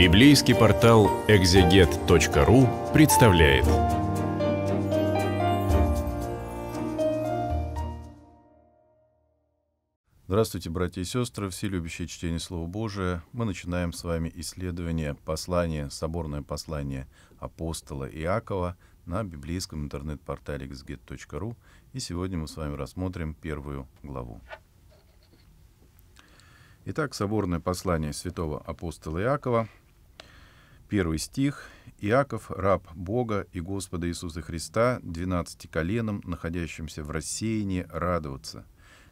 Библейский портал экзегет.ру представляет. Здравствуйте, братья и сестры, все любящие чтение Слова Божия. Мы начинаем с вами исследование послания, соборное послание апостола Иакова на библейском интернет-портале exeget.ru. И сегодня мы с вами рассмотрим первую главу. Итак, соборное послание святого апостола Иакова – Первый стих. Иаков, раб Бога и Господа Иисуса Христа, двенадцати коленам, находящимся в рассеянии, радоваться.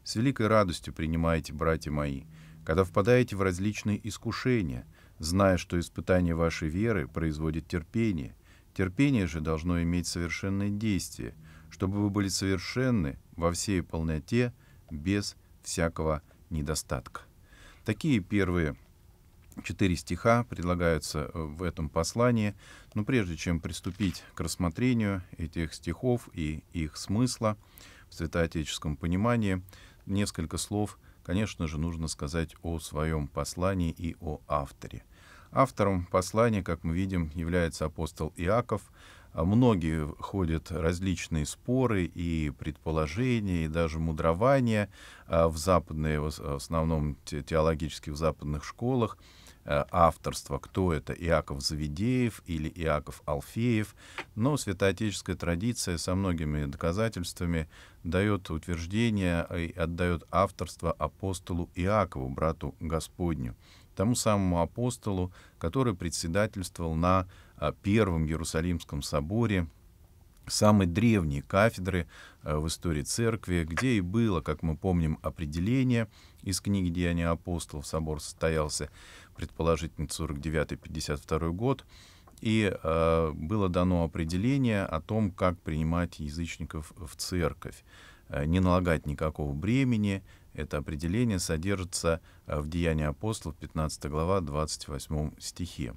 С великой радостью принимайте, братья мои, когда впадаете в различные искушения, зная, что испытание вашей веры производит терпение. Терпение же должно иметь совершенное действие, чтобы вы были совершенны во всей полноте, без всякого недостатка. Такие первые Четыре стиха предлагаются э, в этом послании, но прежде чем приступить к рассмотрению этих стихов и их смысла в святоотеческом понимании, несколько слов, конечно же, нужно сказать о своем послании и о авторе. Автором послания, как мы видим, является апостол Иаков. А многие ходят различные споры и предположения, и даже мудрования а, в западные, в основном те, теологически в западных школах — Э, авторства, кто это, Иаков Завидеев или Иаков Алфеев, но святоотеческая традиция со многими доказательствами дает утверждение э, и отдает авторство апостолу Иакову, брату Господню, тому самому апостолу, который председательствовал на э, Первом Иерусалимском соборе самой древней кафедры в истории церкви, где и было, как мы помним, определение из книги «Деяния апостолов» собор состоялся предположительно 49-52 год, и э, было дано определение о том, как принимать язычников в церковь. Э, не налагать никакого бремени. Это определение содержится э, в Деянии апостолов, 15 глава, 28 стихе.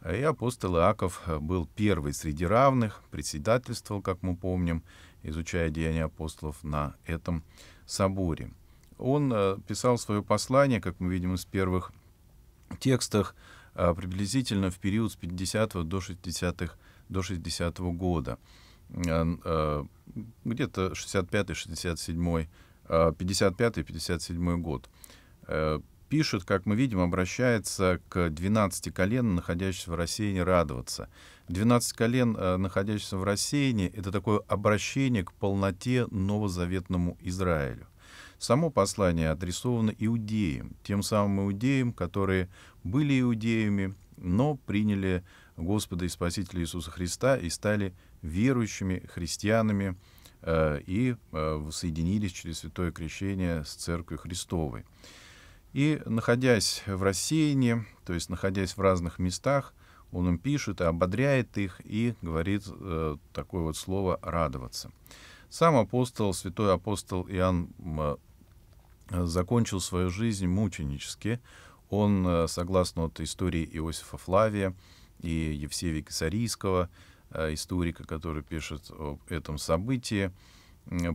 Э, и апостол Иаков был первый среди равных, председательствовал, как мы помним, изучая деяния апостолов на этом соборе. Он писал свое послание, как мы видим из первых текстах а, приблизительно в период с 50-го до 60-х до 60 -го года. А, а, где-то 65-67, 55-57 год. Э, Пишет, как мы видим, обращается к 12 колен, находящихся в рассеянии, радоваться. 12 колен, э, находящихся в рассеянии, это такое обращение к полноте новозаветному Израилю. Само послание адресовано иудеям, тем самым иудеям, которые были иудеями, но приняли Господа и Спасителя Иисуса Христа и стали верующими христианами э, и э, соединились через святое крещение с Церковью Христовой. И находясь в рассеянии, то есть находясь в разных местах, он им пишет, ободряет их и говорит э, такое вот слово «радоваться». Сам апостол, святой апостол Иоанн закончил свою жизнь мученически. Он, э, согласно вот истории Иосифа Флавия и Евсевия Кесарийского, э, историка, который пишет об этом событии,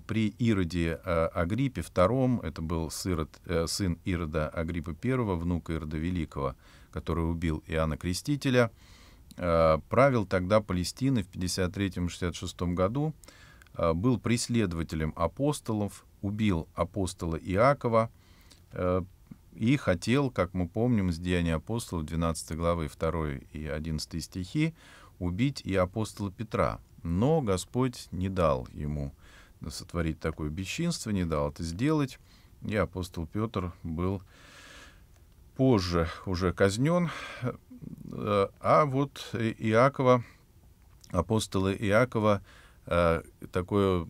при Ироде э, Агриппе II, это был сырод сын Ирода Агриппа I, внук Ирода Великого, который убил Иоанна Крестителя, правил тогда Палестиной в 53-66 году, был преследователем апостолов, убил апостола Иакова э, и хотел, как мы помним, с Деяния апостолов 12 главы 2 и 11 стихи, убить и апостола Петра. Но Господь не дал ему сотворить такое бесчинство, не дал это сделать. И апостол Петр был позже уже казнен. А вот Иакова, апостола Иакова, э, такое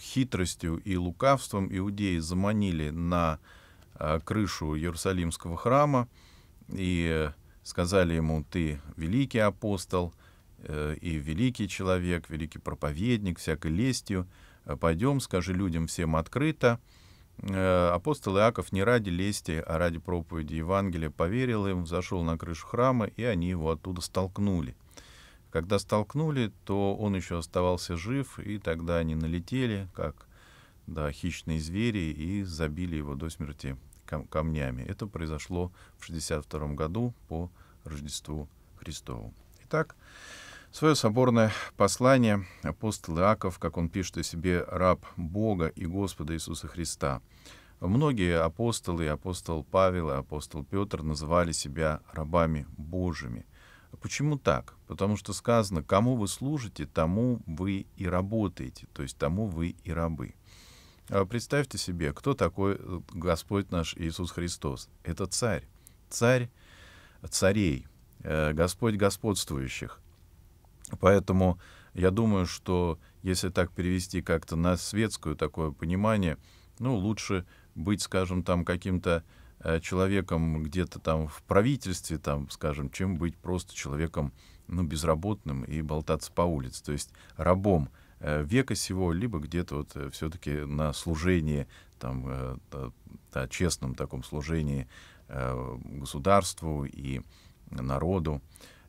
хитростью и лукавством иудеи заманили на э, крышу Иерусалимского храма и сказали ему, ты великий апостол э, и великий человек, великий проповедник, всякой лестью, э, пойдем, скажи людям всем открыто. Апостол Иаков не ради лести, а ради проповеди Евангелия поверил им, зашел на крышу храма, и они его оттуда столкнули. Когда столкнули, то он еще оставался жив, и тогда они налетели, как да, хищные звери, и забили его до смерти кам- камнями. Это произошло в 62 году по Рождеству Христову. Итак, свое соборное послание апостол Иаков, как он пишет о себе, раб Бога и Господа Иисуса Христа. Многие апостолы, апостол Павел и апостол Петр называли себя рабами Божьими – Почему так? Потому что сказано, кому вы служите, тому вы и работаете, то есть тому вы и рабы. А представьте себе, кто такой э, Господь наш Иисус Христос? Это царь, царь царей, э, Господь господствующих. Поэтому я думаю, что если так перевести как-то на светское такое понимание, ну, лучше быть, скажем, там каким-то Э, человеком где-то там в правительстве, там, скажем, чем быть просто человеком ну, безработным и болтаться по улице. То есть рабом э, века сего, либо где-то вот э, все-таки на служении, там, да, честном таком служении государству и народу.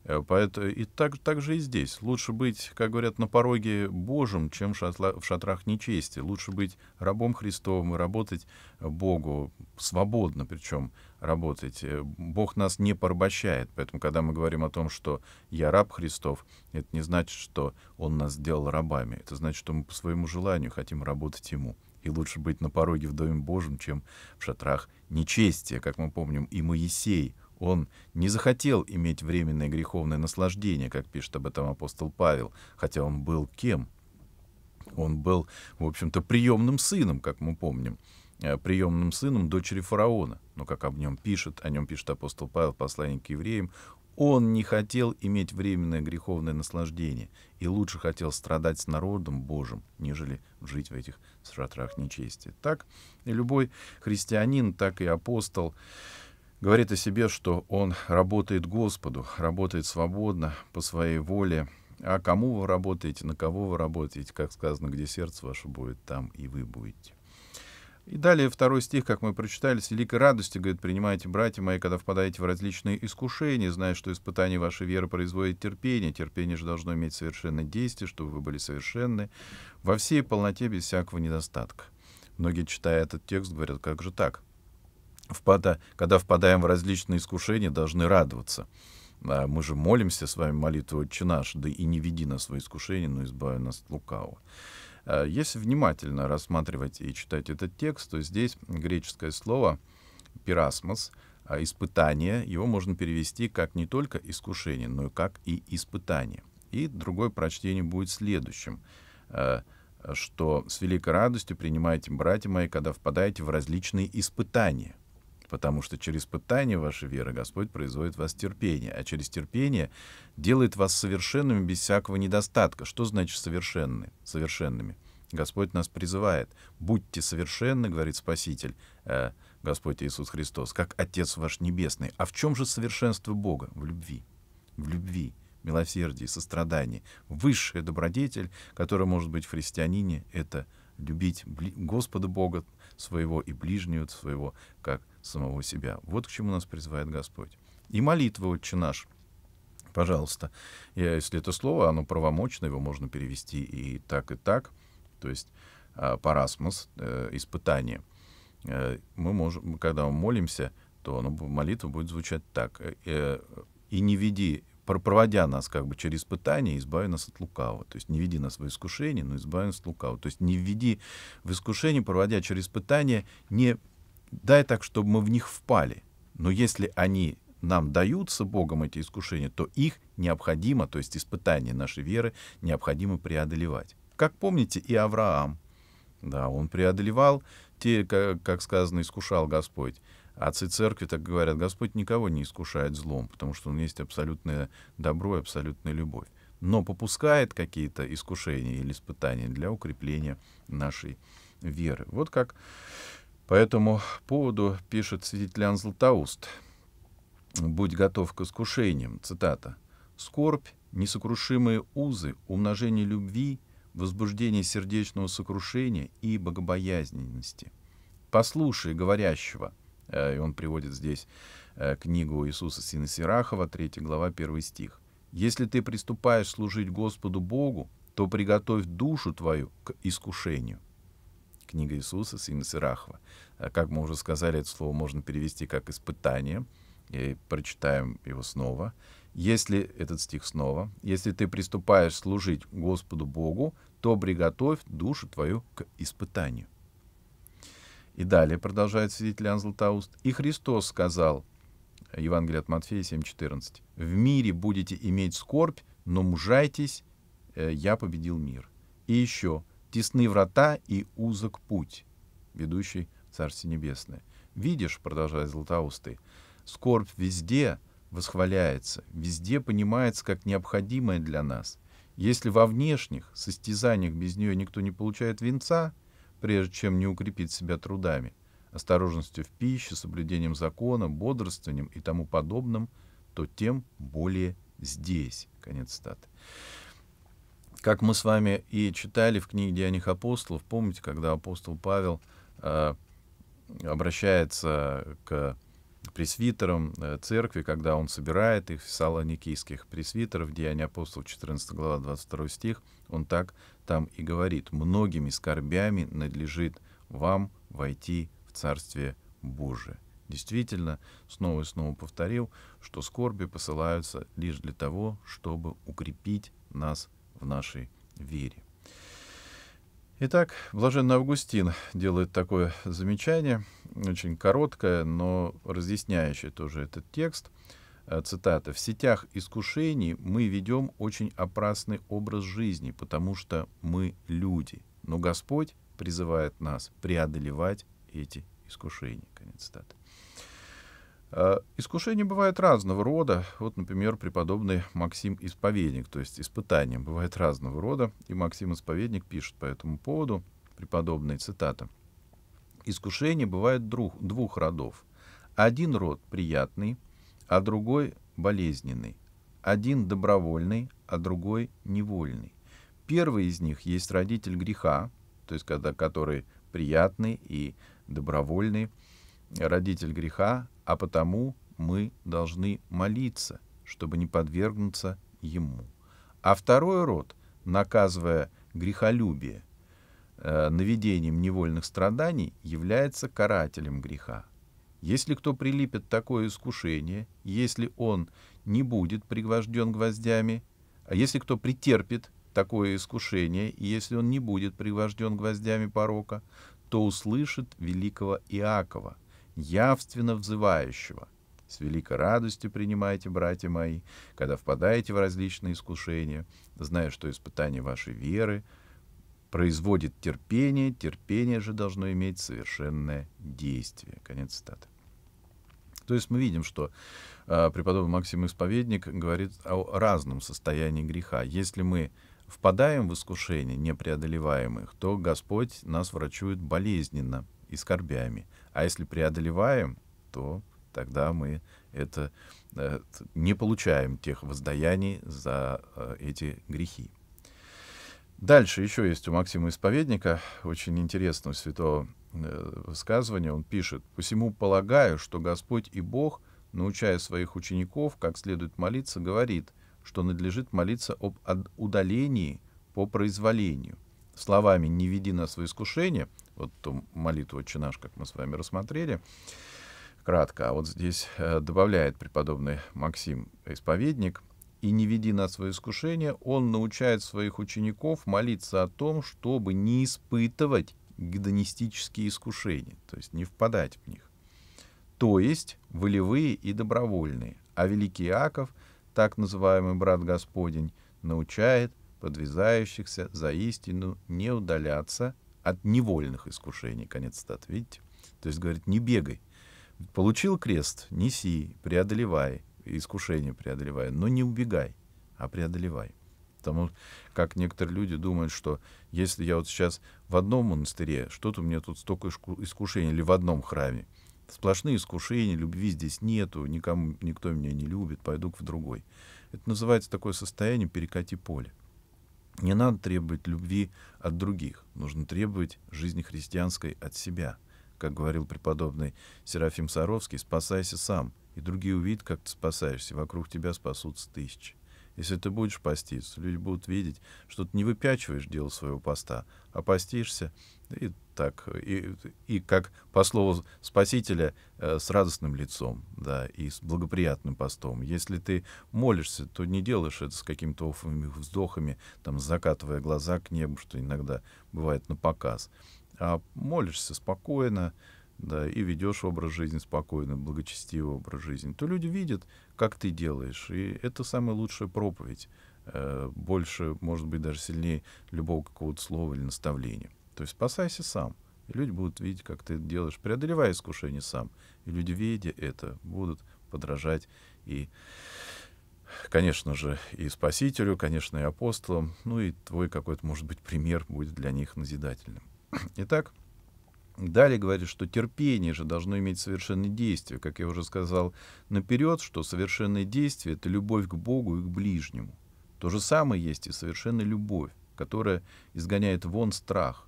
Э, Поэтому и так, так же и здесь. Лучше быть, как говорят, на пороге Божьем, чем в шатрах нечести. Лучше быть рабом Христовым и работать э, Богу свободно, причем работать. Э, Бог нас не порабощает. Поэтому, когда мы говорим о том, что я раб Христов, это не значит, что Он нас сделал рабами. Это значит, что мы по своему желанию хотим работать Ему. И лучше быть на пороге в Доме Божьем, чем в шатрах нечестия. Как мы помним, и Моисей — он не захотел иметь временное греховное наслаждение, как пишет об этом апостол Павел, хотя он был кем? Он был, в общем-то, приемным сыном, как мы помним, э, приемным сыном дочери фараона. Но как об нем пишет, о нем пишет апостол Павел, посланник к евреям, он не хотел иметь временное греховное наслаждение и лучше хотел страдать с народом Божьим, нежели жить в этих шатрах нечести. Так и любой христианин, так и апостол, говорит о себе, что он работает Господу, работает свободно, по своей воле. А кому вы работаете, на кого вы работаете, как сказано, где сердце ваше будет, там и вы будете. И далее второй стих, как мы прочитали, с великой радостью, говорит, принимайте, братья мои, когда впадаете в различные искушения, зная, что испытание вашей веры производит терпение. Терпение же должно иметь совершенное действие, чтобы вы были совершенны во всей полноте без всякого недостатка. Многие, читая этот текст, говорят, как же так? впада, когда впадаем в различные искушения, должны радоваться. А мы же молимся с вами молитву «Отче наш», да и не веди нас во искушение, но избави нас от лукавого. А если внимательно рассматривать и читать этот текст, то здесь греческое слово «пирасмос», а «испытание», его можно перевести как не только «искушение», но и как и «испытание». И другое прочтение будет следующим, а, что «с великой радостью принимайте, братья мои, когда впадаете в различные испытания». Потому что через пытание вашей веры Господь производит вас терпение, а через терпение делает вас совершенными без всякого недостатка. Что значит совершенны, совершенными? Господь нас призывает. «Будьте совершенны», — говорит Спаситель, э, Господь Иисус Христос, «как Отец ваш Небесный». А в чем же совершенство Бога? В любви. В любви, милосердии, сострадании. Высшая добродетель, которая может быть в христианине, — это любить Господа Бога своего и ближнего своего, как самого себя. Вот к чему нас призывает Господь. И молитва «Отче наш», пожалуйста. Я, если это слово, оно правомочно, его можно перевести и так, и так, то есть а, парасмос, э, испытание. Э, мы можем, когда мы молимся, то ну, молитва будет звучать так. Э, «И не веди проводя нас как бы через испытание, избави нас от лукавого. То есть не веди нас в искушение, но избави нас от лукавого. То есть не введи в искушение, проводя через испытание, не дай так, чтобы мы в них впали. Но если они нам даются Богом эти искушения, то их необходимо, то есть испытания нашей веры, необходимо преодолевать. Как помните, и Авраам, да, он преодолевал те, как, сказано, искушал Господь. Отцы церкви так говорят, Господь никого не искушает злом, потому что Он есть абсолютное добро и абсолютная любовь. Но попускает какие-то искушения или испытания для укрепления нашей веры. Вот как по этому поводу пишет святитель Иоанн Тауст: «Будь готов к искушениям». Цитата. «Скорбь, несокрушимые узы, умножение любви, возбуждение сердечного сокрушения и богобоязненности. Послушай говорящего». Э, и он приводит здесь э, книгу Иисуса Сина Сирахова, 3 глава, 1 стих. «Если ты приступаешь служить Господу Богу, то приготовь душу твою к искушению» книга Иисуса, сына Сирахова. А как мы уже сказали, это слово можно перевести как «испытание», и прочитаем его снова. Если этот стих снова, если ты приступаешь служить Господу Богу, то приготовь душу твою к испытанию. И далее продолжает свидетель Иоанн Златоуст. И Христос сказал, Евангелие от Матфея 7,14, «В мире будете иметь скорбь, но мужайтесь, э, я победил мир». И еще, тесны врата и узок путь, ведущий в Царствие Небесное. Видишь, продолжает Златоусты, скорбь везде восхваляется, везде понимается как необходимая для нас. Если во внешних состязаниях без нее никто не получает венца, прежде чем не укрепить себя трудами, осторожностью в пище, соблюдением закона, бодрствованием и тому подобным, то тем более здесь. Конец статы как мы с вами и читали в книге «Деяниях апостолов», помните, когда апостол Павел э, обращается к пресвитерам э, церкви, когда он собирает их, салоникийских пресвитеров, Деяния апостолов, 14 глава, 22 стих, он так там и говорит, «Многими скорбями надлежит вам войти в Царствие Божие». Действительно, снова и снова повторил, что скорби посылаются лишь для того, чтобы укрепить нас в нашей вере. Итак, Блаженный Августин делает такое замечание, очень короткое, но разъясняющее тоже этот текст. Э, цитата. «В сетях искушений мы ведем очень опасный образ жизни, потому что мы люди. Но Господь призывает нас преодолевать эти искушения». Конец цитаты. А, Искушения бывают разного рода. Вот, например, преподобный Максим Исповедник, то есть испытания бывают разного рода. И Максим Исповедник пишет по этому поводу преподобные цитата: «Искушения бывают друг, двух родов. Один род приятный, а другой болезненный. Один добровольный, а другой невольный. Первый из них есть родитель греха, то есть когда, который приятный и добровольный – родитель греха, а потому мы должны молиться, чтобы не подвергнуться ему. А второй род, наказывая грехолюбие э, наведением невольных страданий, является карателем греха. Если кто прилипит такое искушение, если он не будет пригвожден гвоздями, а если кто претерпит такое искушение, и если он не будет пригвожден гвоздями порока, то услышит великого Иакова — явственно взывающего. С великой радостью принимайте, братья мои, когда впадаете в различные искушения, зная, что испытание вашей веры производит терпение, терпение же должно иметь совершенное действие. Конец цитаты. То есть мы видим, что э, преподобный Максим Исповедник говорит о разном состоянии греха. Если мы впадаем в искушения непреодолеваемых, то Господь нас врачует болезненно и скорбями. А если преодолеваем, то тогда мы это э, не получаем тех воздаяний за э, эти грехи. Дальше еще есть у Максима Исповедника очень интересное святого э, высказывание. Он пишет, «Посему полагаю, что Господь и Бог, научая своих учеников, как следует молиться, говорит, что надлежит молиться об удалении по произволению. Словами «не веди нас в искушение», вот ту молитву «Отче как мы с вами рассмотрели, кратко, а вот здесь э, добавляет преподобный Максим э, Исповедник, «И не веди нас в искушение, он научает своих учеников молиться о том, чтобы не испытывать гедонистические искушения, то есть не впадать в них, то есть волевые и добровольные. А великий Иаков, так называемый брат Господень, научает подвязающихся за истину не удаляться от невольных искушений. Конец стат, видите? То есть, говорит, не бегай. Получил крест, неси, преодолевай, искушение преодолевай, но не убегай, а преодолевай. Потому как некоторые люди думают, что если я вот сейчас в одном монастыре, что-то у меня тут столько искушений, или в одном храме, сплошные искушения, любви здесь нету, никому, никто меня не любит, пойду в другой. Это называется такое состояние перекати поле. Не надо требовать любви от других, нужно требовать жизни христианской от себя. Как говорил преподобный Серафим Саровский, спасайся сам, и другие увидят, как ты спасаешься, вокруг тебя спасутся тысячи. Если ты будешь поститься, люди будут видеть, что ты не выпячиваешь дело своего поста, а постишься и так, и, и как по слову Спасителя, э, с радостным лицом, да, и с благоприятным постом. Если ты молишься, то не делаешь это с какими-то офовыми вздохами, там, закатывая глаза к небу, что иногда бывает на показ, а молишься спокойно, да, и ведешь образ жизни спокойный, благочестивый образ жизни, то люди видят, как ты делаешь. И это самая лучшая проповедь, э, больше, может быть, даже сильнее любого какого-то слова или наставления. То есть спасайся сам. И люди будут видеть, как ты делаешь, преодолевая искушение сам. И люди, видя это, будут подражать и, конечно же, и Спасителю, конечно, и апостолам. Ну и твой какой-то, может быть, пример будет для них назидательным. Итак, Далее говорит, что терпение же должно иметь совершенное действие. Как я уже сказал наперед, что совершенное действие — это любовь к Богу и к ближнему. То же самое есть и совершенная любовь, которая изгоняет вон страх.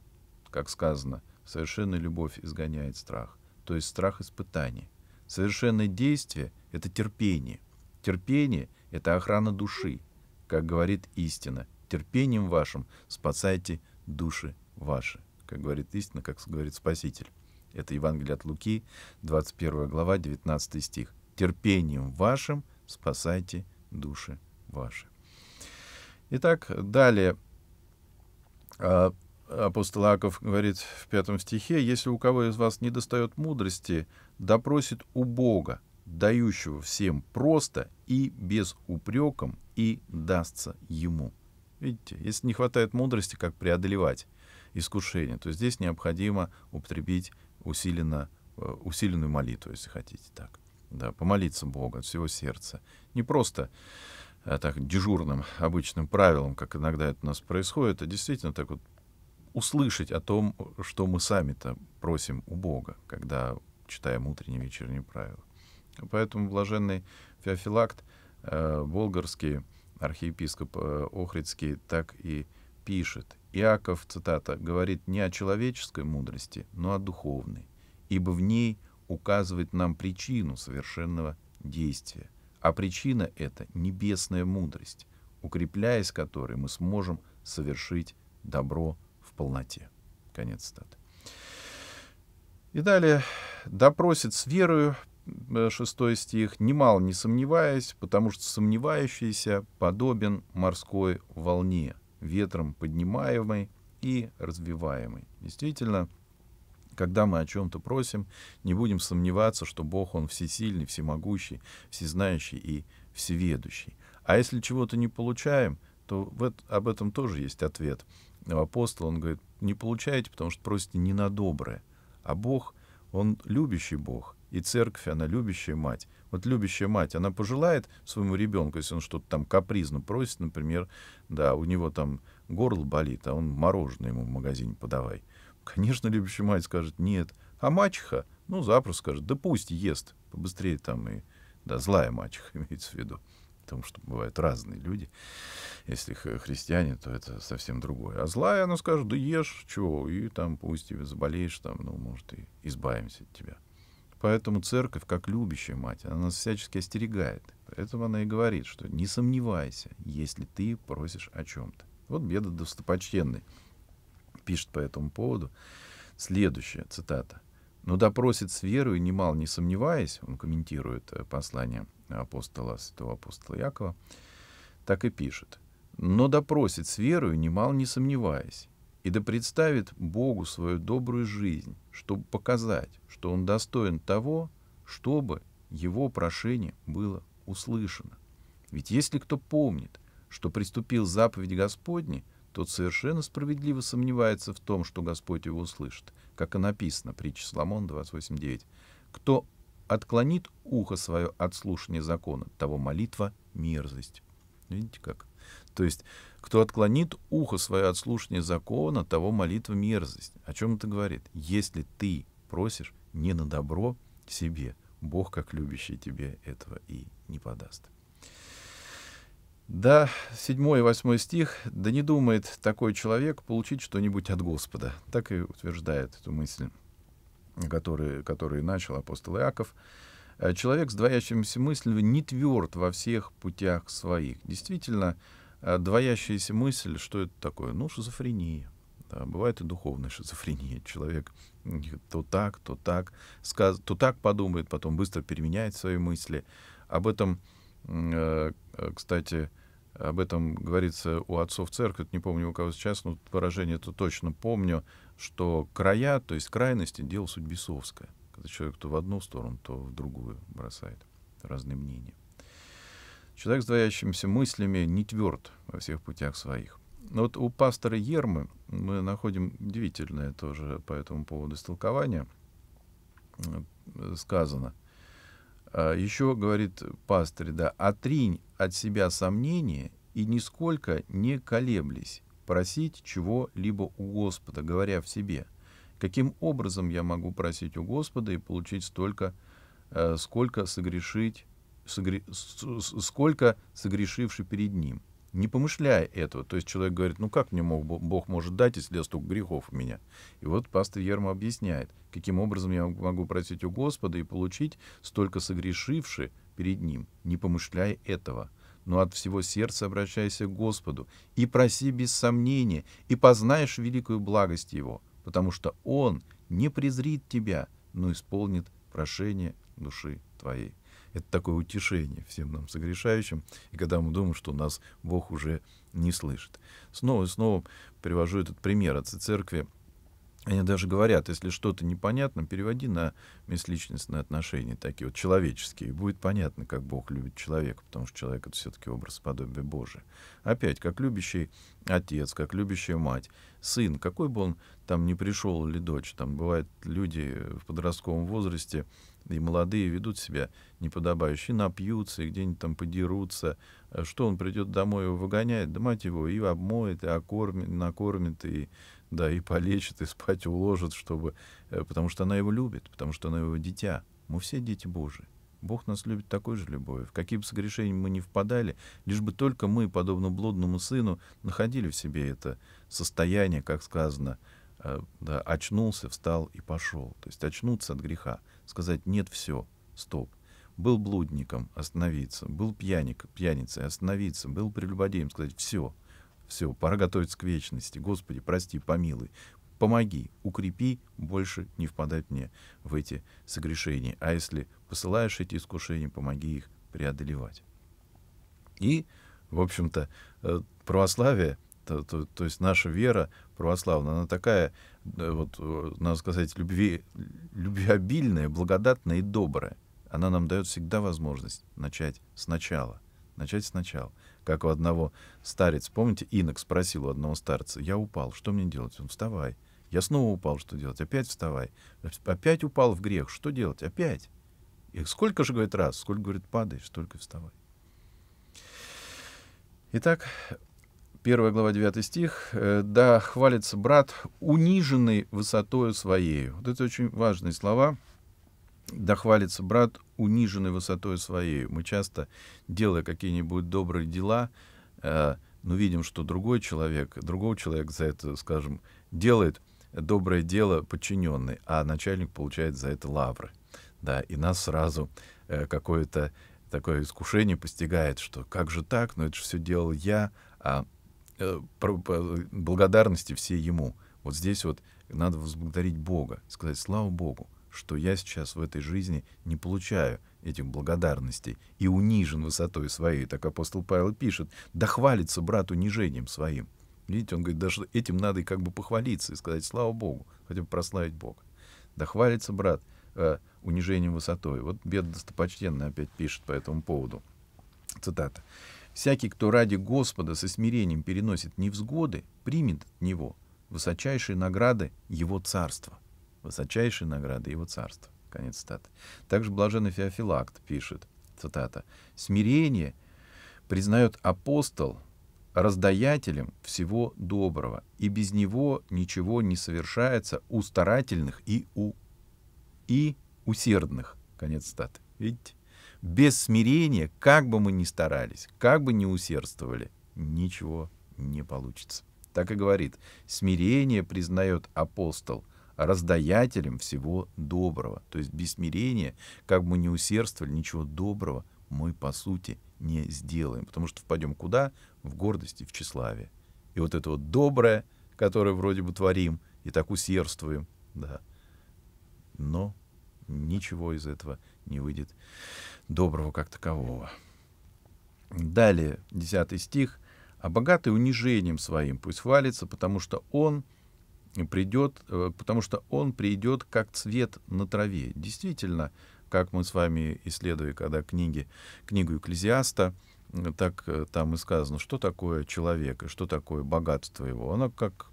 Как сказано, совершенная любовь изгоняет страх, то есть страх испытаний. Совершенное действие — это терпение. Терпение — это охрана души. Как говорит истина, терпением вашим спасайте души ваши как говорит истина, как говорит Спаситель. Это Евангелие от Луки, 21 глава, 19 стих. «Терпением вашим спасайте души ваши». Итак, далее а, апостол Аков говорит в пятом стихе, «Если у кого из вас не достает мудрости, допросит у Бога, дающего всем просто и без упреком, и дастся ему». Видите, если не хватает мудрости, как преодолевать? искушение, то здесь необходимо употребить усиленно, э, усиленную молитву, если хотите так. Да, помолиться Бога от всего сердца. Не просто а так дежурным обычным правилом, как иногда это у нас происходит, а действительно так вот услышать о том, что мы сами-то просим у Бога, когда читаем утренние и вечерние правила. Поэтому блаженный Феофилакт, э, болгарский архиепископ э, Охридский, так и пишет. Иаков, цитата, говорит не о человеческой мудрости, но о духовной, ибо в ней указывает нам причину совершенного действия. А причина — это небесная мудрость, укрепляясь которой мы сможем совершить добро в полноте. Конец цитаты. И далее допросит с верою, 6 э, стих, немало не сомневаясь, потому что сомневающийся подобен морской волне — ветром поднимаемый и развиваемый. Действительно, когда мы о чем-то просим, не будем сомневаться, что Бог, Он всесильный, всемогущий, всезнающий и всеведущий. А если чего-то не получаем, то об этом тоже есть ответ. Апостол он говорит, не получаете, потому что просите не на доброе. А Бог, Он любящий Бог, и церковь, она любящая мать. Вот любящая мать, она пожелает своему ребенку, если он что-то там капризно просит, например, да, у него там горло болит, а он мороженое ему в магазине подавай. Конечно, любящая мать скажет «нет». А мачеха, ну, запросто скажет «да пусть ест, побыстрее там и...» Да, злая мачеха имеется в виду потому что бывают разные люди. Если христиане, то это совсем другое. А злая она скажет, да ешь, чего, и там пусть тебе заболеешь, там, ну, может, и избавимся от тебя. Поэтому церковь, как любящая мать, она нас всячески остерегает. Поэтому она и говорит, что не сомневайся, если ты просишь о чем-то. Вот беда достопочтенный пишет по этому поводу следующая цитата. «Но допросит с верой немало не сомневаясь», он комментирует э, послание апостола, святого апостола Якова, так и пишет. «Но допросит с верой немало не сомневаясь, и да представит Богу свою добрую жизнь, чтобы показать, что он достоин того, чтобы его прошение было услышано. Ведь если кто помнит, что приступил заповедь Господней, тот совершенно справедливо сомневается в том, что Господь его услышит, как и написано, притча Соломон 28.9. Кто отклонит ухо свое от слушания закона, того молитва — мерзость. Видите как? То есть, кто отклонит ухо свое от слушания закона, того молитва — мерзость. О чем это говорит? Если ты просишь, не на добро себе. Бог, как любящий тебе, этого и не подаст. Да, 7 и 8 стих. «Да не думает такой человек получить что-нибудь от Господа». Так и утверждает эту мысль, которую, который начал апостол Иаков. «Э, «Человек с двоящимся мыслью не тверд во всех путях своих». Действительно, э, двоящаяся мысль, что это такое? Ну, шизофрения. Да, бывает и духовная шизофрения. Человек то так, то так, сказ... то так подумает, потом быстро переменяет свои мысли. Об этом, э, э, кстати, об этом говорится у отцов церкви, не помню у кого сейчас, но выражение это точно помню, что края, то есть крайности, дело суть бесовское. Когда человек то в одну сторону, то в другую бросает разные мнения. Человек с двоящимися мыслями не тверд во всех путях своих. Ну, вот у пастора Ермы мы находим удивительное тоже по этому поводу истолкование э, сказано. А еще говорит пастырь, да, отринь от себя сомнения и нисколько не колеблись просить чего-либо у Господа, говоря в себе, каким образом я могу просить у Господа и получить столько, э, сколько согрешить, согре, сколько согрешивший перед Ним не помышляя этого. То есть человек говорит, ну как мне мог, Бог может дать, если я столько грехов у меня? И вот пастор Ерма объясняет, каким образом я могу просить у Господа и получить, столько согрешивши перед Ним, не помышляя этого. Но от всего сердца обращайся к Господу и проси без сомнения, и познаешь великую благость Его, потому что Он не презрит тебя, но исполнит прошение души твоей. Это такое утешение всем нам согрешающим, и когда мы думаем, что нас Бог уже не слышит. Снова и снова привожу этот пример отцы церкви. Они даже говорят, если что-то непонятно, переводи на межличностные отношения, такие вот человеческие. И будет понятно, как Бог любит человека, потому что человек — это все-таки образ подобия Божия. Опять, как любящий отец, как любящая мать, сын, какой бы он там ни пришел или дочь, там бывают люди в подростковом возрасте, и молодые ведут себя неподобающе, напьются, и где-нибудь там подерутся. А что он придет домой, его выгоняет, да мать его, и обмоет, и окормит, накормит, и, да, и полечит, и спать уложит, чтобы, э, потому что она его любит, потому что она его дитя. Мы все дети Божии. Бог нас любит такой же любовью. В какие бы согрешения мы ни впадали, лишь бы только мы, подобно блудному сыну, находили в себе это состояние, как сказано, э, да, очнулся, встал и пошел. То есть очнуться от греха, сказать «нет, все, стоп». Был блудником, остановиться. Был пьяник, пьяницей, остановиться. Был прелюбодеем, сказать «все, все, пора готовиться к вечности. Господи, прости, помилуй, помоги, укрепи, больше не впадать мне в эти согрешения. А если посылаешь эти искушения, помоги их преодолевать. И, в общем-то, э, православие, то, то, то есть наша вера православная, она такая Э, вот, э, надо сказать, любви, любвеобильная, благодатная и добрая. Она нам дает всегда возможность начать сначала. Начать сначала. Как у одного старец, помните, Инок спросил у одного старца, я упал, что мне делать? Он, вставай. Я снова упал, что делать? Опять вставай. Опять упал в грех, что делать? Опять. И сколько же, говорит, раз? Сколько, говорит, падаешь, столько вставай. Итак, 1 глава 9 стих, э, «Да хвалится брат, униженный высотою своею». Вот это очень важные слова. «Да хвалится брат, униженный высотою своею». Мы часто, делая какие-нибудь добрые дела, э, но ну, видим, что другой человек, другого человека за это, скажем, делает доброе дело подчиненный, а начальник получает за это лавры. Да, и нас сразу э, какое-то такое искушение постигает, что как же так, но ну, это же все делал я, а Э, благодарности все ему. Вот здесь вот надо возблагодарить Бога, сказать слава Богу, что я сейчас в этой жизни не получаю этих благодарностей и унижен высотой своей. Так апостол Павел пишет, да хвалится брат унижением своим. Видите, он говорит, даже этим надо и как бы похвалиться и сказать слава Богу, хотя бы прославить Бога. Да хвалится брат э, унижением высотой. Вот бед достопочтенный опять пишет по этому поводу. Цитата. Всякий, кто ради Господа со смирением переносит невзгоды, примет от Него высочайшие награды Его Царства. Высочайшие награды Его Царства. Конец цитаты. Также блаженный Феофилакт пишет, цитата, «Смирение признает апостол раздаятелем всего доброго, и без него ничего не совершается у старательных и у и усердных». Конец цитаты. Видите? Без смирения, как бы мы ни старались, как бы ни усердствовали, ничего не получится. Так и говорит, смирение признает апостол раздаятелем всего доброго. То есть без смирения, как бы мы ни усердствовали, ничего доброго мы, по сути, не сделаем. Потому что впадем куда? В гордости, в тщеславие. И вот это вот доброе, которое вроде бы творим и так усердствуем, да. Но ничего из этого не выйдет доброго как такового. Далее, 10 стих. «А богатый унижением своим пусть хвалится, потому что он придет, э, потому что он придет как цвет на траве». Действительно, как мы с вами исследуем, когда книги, книгу Экклезиаста, э, так э, там и сказано, что такое человек и что такое богатство его. Оно как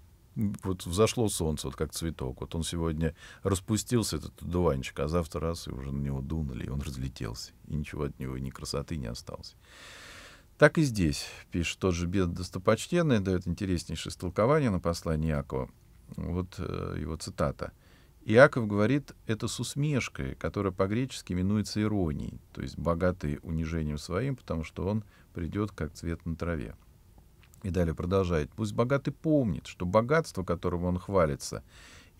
вот взошло солнце, вот как цветок. Вот он сегодня распустился, этот дуванчик, а завтра раз, и уже на него дунули, и он разлетелся. И ничего от него, ни красоты не осталось. Так и здесь, пишет тот же Бед Достопочтенный, дает интереснейшее истолкование на послание Иакова. Вот э, его цитата. Иаков говорит это с усмешкой, которая по-гречески именуется иронией, то есть богатый унижением своим, потому что он придет как цвет на траве. И далее продолжает. Пусть богатый помнит, что богатство, которым он хвалится,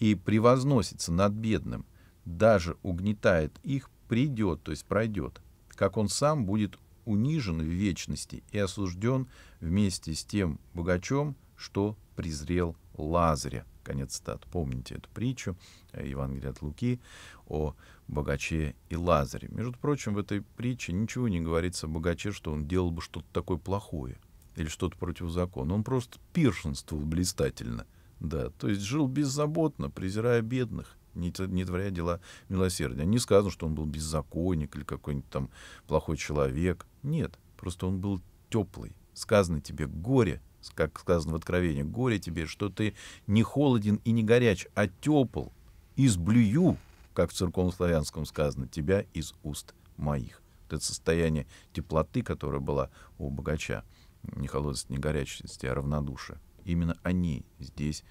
и превозносится над бедным, даже угнетает их, придет, то есть пройдет, как он сам будет унижен в вечности и осужден вместе с тем богачом, что презрел Лазаря. Конец стат. Помните эту притчу э, Евангелия от Луки о богаче и Лазаре. Между прочим, в этой притче ничего не говорится о богаче, что он делал бы что-то такое плохое или что-то против закона. Он просто пиршенствовал блистательно. Да, то есть жил беззаботно, презирая бедных, не, не творя дела милосердия. Не сказано, что он был беззаконник или какой-нибудь там плохой человек. Нет, просто он был теплый. Сказано тебе горе, как сказано в Откровении, горе тебе, что ты не холоден и не горяч, а тепл, изблюю, как в церковнославянском сказано, тебя из уст моих. Вот это состояние теплоты, которая была у богача не холодность, не горячести, а равнодушие. Именно они здесь.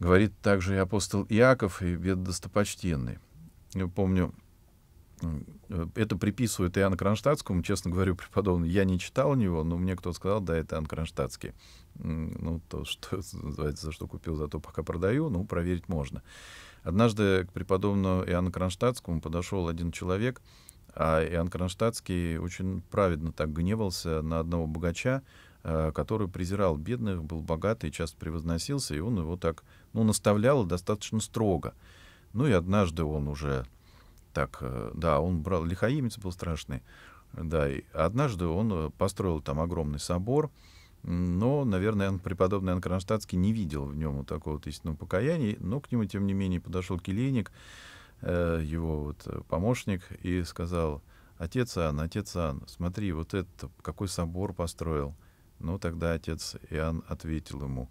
Говорит также и апостол Иаков, и достопочтенный. Я помню, э, это приписывают Иоанну Кронштадтскому. Честно говорю, преподобный, я не читал у него, но мне кто-то сказал, да, это Иоанн Кронштадтский. Ну, то, что называется, за что купил, зато пока продаю, ну, проверить можно. Однажды к преподобному Иоанну Кронштадтскому подошел один человек — а Иоанн Кронштадтский очень праведно так гневался на одного богача, э, который презирал бедных, был богатый, часто превозносился, и он его так, ну, наставлял достаточно строго. Ну и однажды он уже так, э, да, он брал, лихаимец был страшный, да, и однажды он э, построил там огромный собор, но, наверное, преподобный Иоанн не видел в нем вот такого вот истинного покаяния, но к нему, тем не менее, подошел келейник, э, его вот э, помощник и сказал, отец Иоанн, отец Иоанн, смотри, вот это, какой собор построил. Ну, тогда отец Иоанн ответил ему,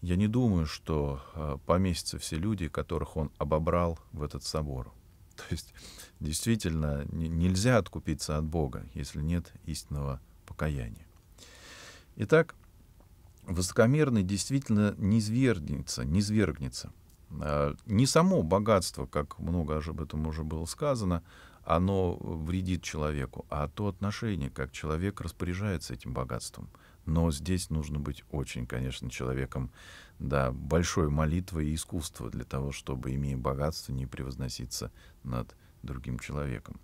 я не думаю, что э, поместятся все люди, которых он обобрал в этот собор. То есть действительно нельзя откупиться от Бога, если нет истинного покаяния. Итак, высокомерный действительно низвергнется, низвергнется. Э, не само богатство, как много об этом уже было сказано, оно вредит человеку, а то отношение, как человек распоряжается этим богатством. Но здесь нужно быть очень, конечно, человеком, да, большой молитвы и искусство для того, чтобы, имея богатство, не превозноситься над другим человеком.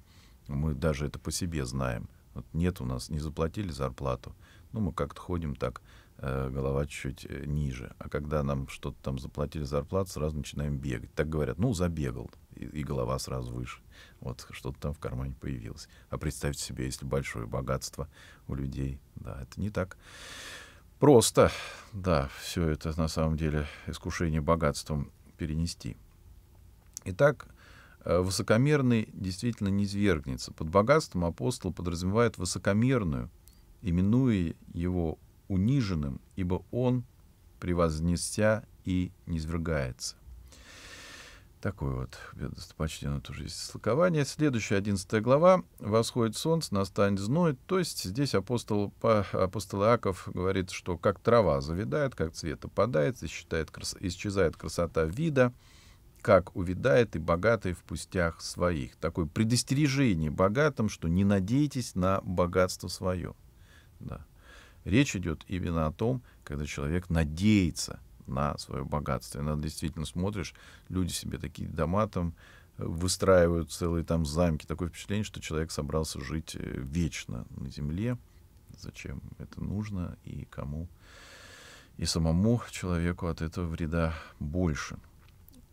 Мы даже это по себе знаем. Вот нет у нас, не заплатили зарплату. Ну, мы как-то ходим так, Э, голова чуть э, ниже. А когда нам что-то там заплатили зарплату, сразу начинаем бегать. Так говорят, ну, забегал, и, и голова сразу выше. Вот что-то там в кармане появилось. А представьте себе, если большое богатство у людей. Да, это не так просто, да, все это на самом деле искушение богатством перенести. Итак, э, высокомерный действительно не свергнется. Под богатством апостол подразумевает высокомерную, именуя его униженным, ибо он превознеся и низвергается. Такой вот достопочтенное тоже есть слакование. Следующая, 11 глава. «Восходит солнце, настанет зной». То есть здесь апостол, апостол Иаков говорит, что как трава завидает, как цвет опадает, исчезает, исчезает красота вида, как увидает и богатый в пустях своих. Такое предостережение богатым, что не надейтесь на богатство свое. Да. Речь идет именно о том, когда человек надеется на свое богатство. Иногда действительно смотришь, люди себе такие дома там э, выстраивают целые там замки. Такое впечатление, что человек собрался жить э, вечно на земле. Зачем это нужно и кому? И самому человеку от этого вреда больше.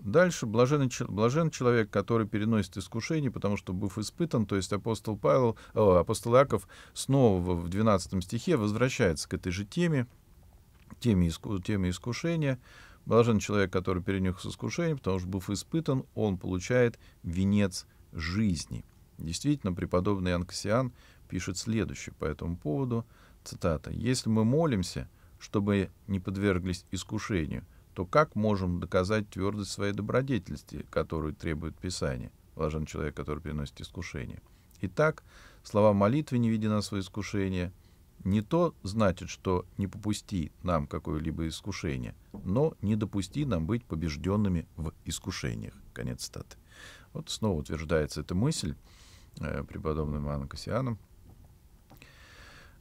Дальше блажен, блажен человек, который переносит искушение, потому что, был испытан, то есть апостол, Павел, о, апостол Иаков снова в 12 стихе возвращается к этой же теме, теме, иску, теме искушения. Блажен человек, который перенес искушение, потому что, был испытан, он получает венец жизни. Действительно, преподобный Анксиан пишет следующее по этому поводу, цитата, «Если мы молимся, чтобы не подверглись искушению, то как можем доказать твердость своей добродетельности, которую требует Писание, блажен человек, который приносит искушение? Итак, слова молитвы «не веди нас во искушение» не то значит, что не попусти нам какое-либо искушение, но не допусти нам быть побежденными в искушениях. Конец статы. Вот снова утверждается эта мысль э, преподобным Иоанном Кассианом –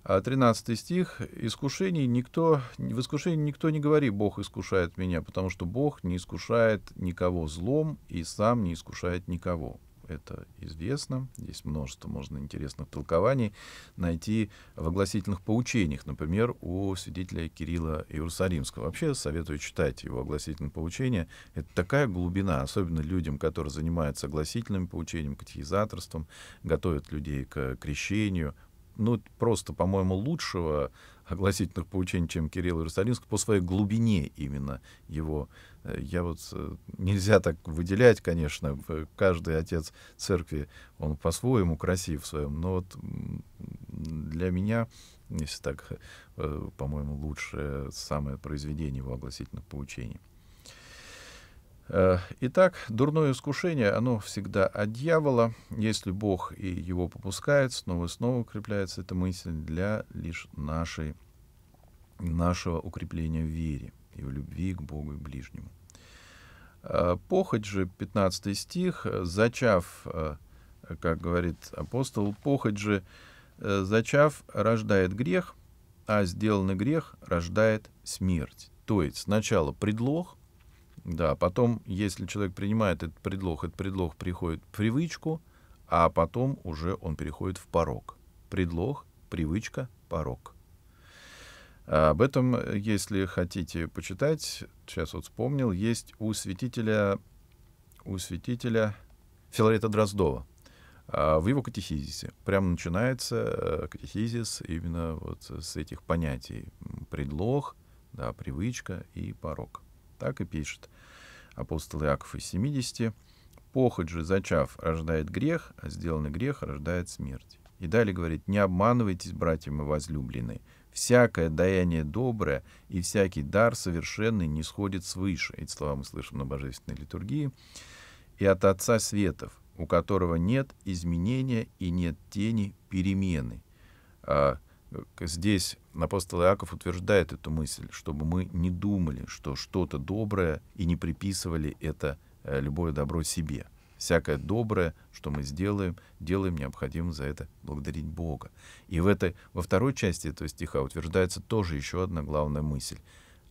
13 а стих. «Искушений никто, в искушении никто не говорит Бог искушает меня, потому что Бог не искушает никого злом и сам не искушает никого». Это известно. Здесь множество можно интересных толкований найти в огласительных поучениях, например, у свидетеля Кирилла Иерусалимского. Вообще советую читать его огласительные поучения. Это такая глубина, особенно людям, которые занимаются огласительным поучением, катехизаторством, готовят людей к крещению, ну, просто, по-моему, лучшего огласительных поучений, чем Кирилл Иерусалимский, по своей глубине именно его. Э, я вот э, нельзя так выделять, конечно, э, каждый отец церкви, он по-своему красив в своем, но вот для меня, если так, по-моему, лучшее самое произведение его огласительных поучений. Э, итак, дурное искушение, оно всегда от дьявола. Если Бог и его попускает, снова и снова укрепляется эта мысль для лишь нашей, нашего укрепления в вере и в любви к Богу и ближнему. Э, похоть же, 15 стих, зачав, э, как говорит апостол, похоть же, зачав, рождает грех, а сделанный грех рождает смерть. То есть сначала предлог, да, потом, если человек принимает этот предлог, этот предлог приходит в привычку, а потом уже он переходит в порог. Предлог, привычка, порог. Об этом, если хотите почитать, сейчас вот вспомнил, есть у святителя, у святителя Филарета Дроздова а, в его катехизисе. Прямо начинается э, катехизис именно вот с этих понятий. Предлог, да, привычка и порог. Так и пишет апостол Иаков из 70. «Похоть же, зачав, рождает грех, а сделанный грех рождает смерть». И далее говорит, «Не обманывайтесь, братья мои возлюбленные, всякое даяние доброе и всякий дар совершенный не сходит свыше». Эти слова мы слышим на божественной литургии. «И от Отца Светов, у которого нет изменения и нет тени перемены». А Э, здесь апостол Иаков утверждает эту мысль, чтобы мы не думали, что что-то доброе, и не приписывали это э, любое добро себе. Всякое доброе, что мы сделаем, делаем, необходимо за это благодарить Бога. И в этой, во второй части этого стиха утверждается тоже еще одна главная мысль.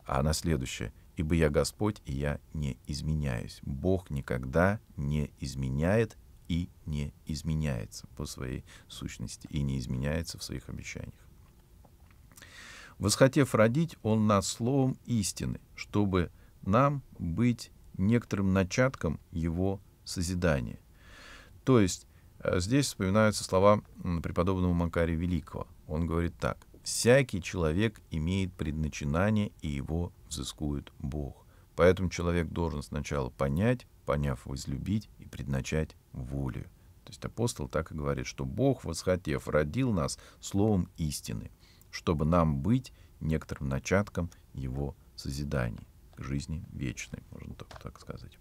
А она следующая. «Ибо я Господь, и я не изменяюсь». Бог никогда не изменяет и не изменяется по своей сущности, и не изменяется в своих обещаниях. Восхотев родить, Он нас словом истины, чтобы нам быть некоторым начатком Его созидания. То есть э, здесь вспоминаются слова преподобного Макария Великого. Он говорит так. «Всякий человек имеет предначинание, и его взыскует Бог». Поэтому человек должен сначала понять, поняв, возлюбить и предначать волю. То есть апостол так и говорит, что Бог, восхотев, родил нас словом истины чтобы нам быть некоторым начатком его созиданий, жизни вечной, можно только так сказать.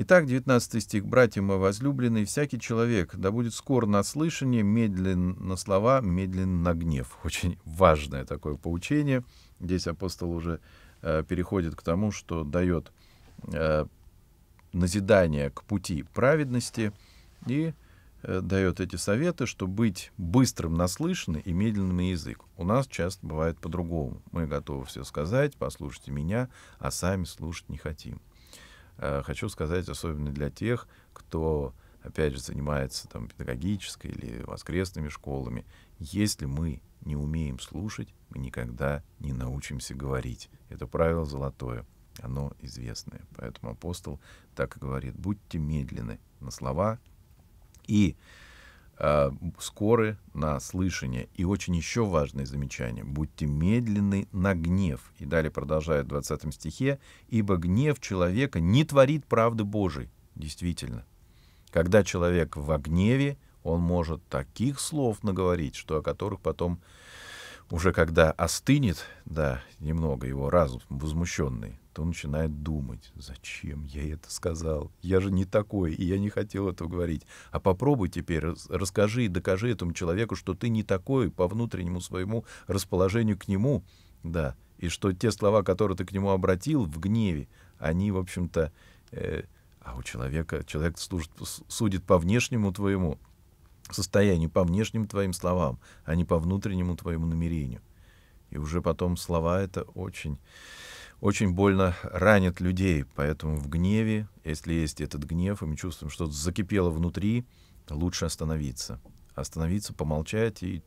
Итак, 19 стих. «Братья мои возлюбленные, всякий человек, да будет скор на слышание, медлен на слова, медлен на гнев». Очень важное такое поучение. Здесь апостол уже э, переходит к тому, что дает э, назидание к пути праведности и праведности Э, дает эти советы, что быть быстрым на наслышаны и медленным на язык. У нас часто бывает по-другому. Мы готовы все сказать, послушайте меня, а сами слушать не хотим. Э, хочу сказать, особенно для тех, кто, опять же, занимается там, педагогической или воскресными школами, если мы не умеем слушать, мы никогда не научимся говорить. Это правило золотое, оно известное. Поэтому апостол так и говорит, будьте медленны на слова и э, скоры на слышание. И очень еще важное замечание. Будьте медленны на гнев. И далее продолжает в 20 стихе. Ибо гнев человека не творит правды Божией. Действительно. Когда человек в гневе, он может таких слов наговорить, что о которых потом уже когда остынет, да, немного его разум возмущенный, то начинает думать, зачем я это сказал? Я же не такой, и я не хотел этого говорить. А попробуй теперь, расскажи и докажи этому человеку, что ты не такой по внутреннему своему расположению к нему, да, и что те слова, которые ты к нему обратил в гневе, они, в общем-то, э, а у человека, человек служит, судит по внешнему твоему состоянию, по внешним твоим словам, а не по внутреннему твоему намерению. И уже потом слова это очень очень больно ранит людей. Поэтому в гневе, если есть этот гнев, и мы чувствуем, что закипело внутри, лучше остановиться. Остановиться, помолчать и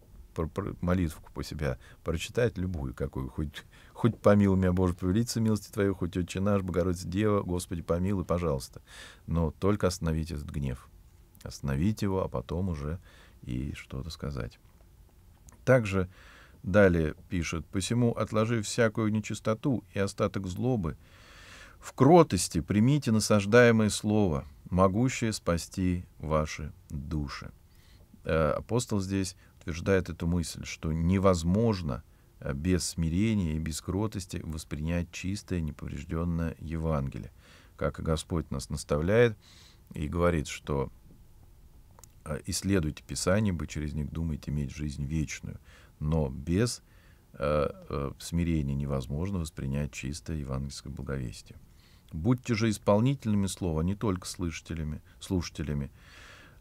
молитву по себя прочитать, любую какую, хоть, хоть помилуй меня, Боже, повелиться милости Твою, хоть Отче наш, Богородица Дева, Господи, помилуй, пожалуйста. Но только остановить этот гнев. Остановить его, а потом уже и что-то сказать. Также Далее пишет, «Посему, отложив всякую нечистоту и остаток злобы, в кротости примите насаждаемое слово, могущее спасти ваши души». Э, апостол здесь утверждает эту мысль, что невозможно э, без смирения и без кротости воспринять чистое, неповрежденное Евангелие. Как и Господь нас наставляет и говорит, что Э, исследуйте Писание, бы через них думаете иметь жизнь вечную. Но без э, э, смирения невозможно воспринять чистое евангельское благовестие. Будьте же исполнительными слова, а не только слышателями, слушателями,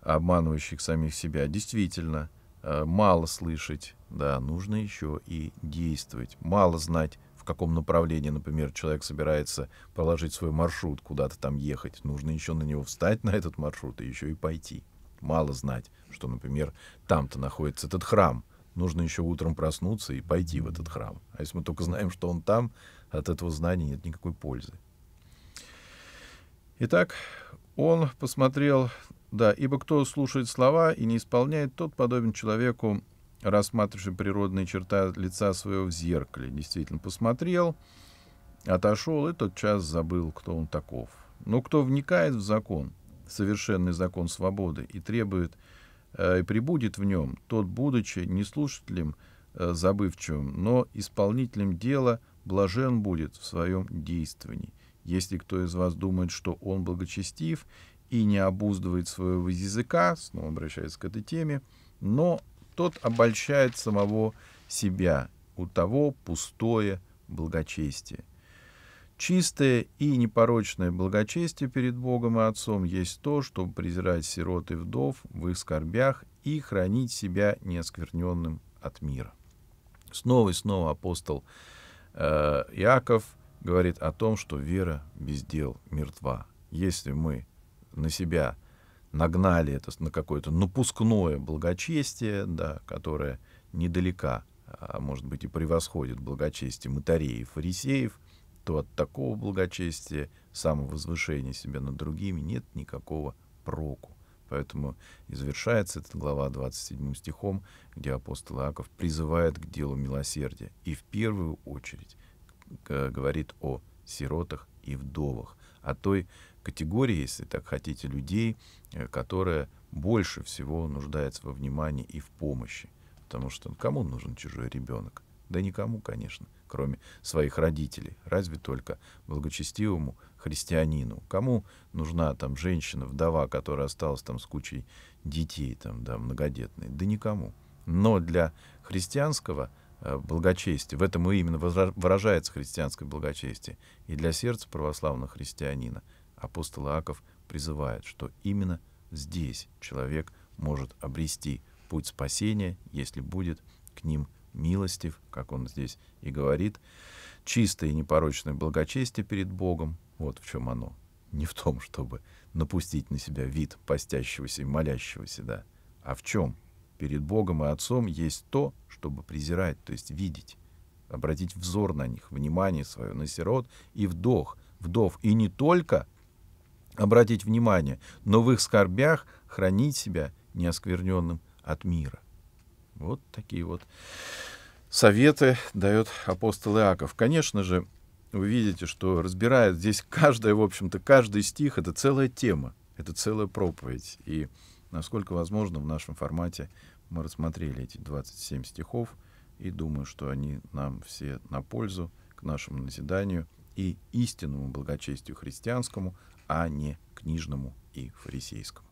обманывающих самих себя. Действительно, э, мало слышать, да, нужно еще и действовать. Мало знать, в каком направлении, например, человек собирается положить свой маршрут, куда-то там ехать. Нужно еще на него встать, на этот маршрут, и еще и пойти мало знать, что, например, там-то находится этот храм. Нужно еще утром проснуться и пойти в этот храм. А если мы только знаем, что он там, от этого знания нет никакой пользы. Итак, он посмотрел, да, ибо кто слушает слова и не исполняет, тот подобен человеку, рассматривающему природные черта лица своего в зеркале. Действительно, посмотрел, отошел и тот час забыл, кто он таков. Но кто вникает в закон, совершенный закон свободы и требует э, и прибудет в нем, тот, будучи не слушателем э, забывчивым, но исполнителем дела, блажен будет в своем действовании. Если кто из вас думает, что он благочестив и не обуздывает своего языка, снова обращается к этой теме, но тот обольщает самого себя, у того пустое благочестие. Чистое и непорочное благочестие перед Богом и Отцом есть то, чтобы презирать сирот и вдов в их скорбях и хранить себя неоскверненным от мира. Снова и снова апостол э, Иаков говорит о том, что вера без дел мертва. Если мы на себя нагнали это на какое-то напускное благочестие, да, которое недалеко, а может быть и превосходит благочестие мытарей и фарисеев – то от такого благочестия, самовозвышения себя над другими нет никакого проку. Поэтому и завершается эта глава 27 стихом, где апостол Иаков призывает к делу милосердия и в первую очередь э, говорит о сиротах и вдовах, о той категории, если так хотите, людей, э, которая больше всего нуждается во внимании и в помощи. Потому что кому нужен чужой ребенок? Да никому, конечно кроме своих родителей, разве только благочестивому христианину. Кому нужна там женщина, вдова, которая осталась там с кучей детей, там, да, многодетной? Да никому. Но для христианского э, благочестия, в этом и именно выражается христианское благочестие, и для сердца православного христианина апостол Иаков призывает, что именно здесь человек может обрести путь спасения, если будет к ним милостив, как он здесь и говорит, чистое и непорочное благочестие перед Богом, вот в чем оно, не в том, чтобы напустить на себя вид постящегося и молящегося, да, а в чем? Перед Богом и Отцом есть то, чтобы презирать, то есть видеть, обратить взор на них, внимание свое на сирот и вдох, вдов, и не только обратить внимание, но в их скорбях хранить себя неоскверненным от мира. Вот такие вот советы дает апостол Иаков. Конечно же, вы видите, что разбирает здесь каждая, в общем-то, каждый стих — это целая тема, это целая проповедь. И насколько возможно в нашем формате мы рассмотрели эти 27 стихов и думаю, что они нам все на пользу, к нашему назиданию и истинному благочестию христианскому, а не книжному и фарисейскому.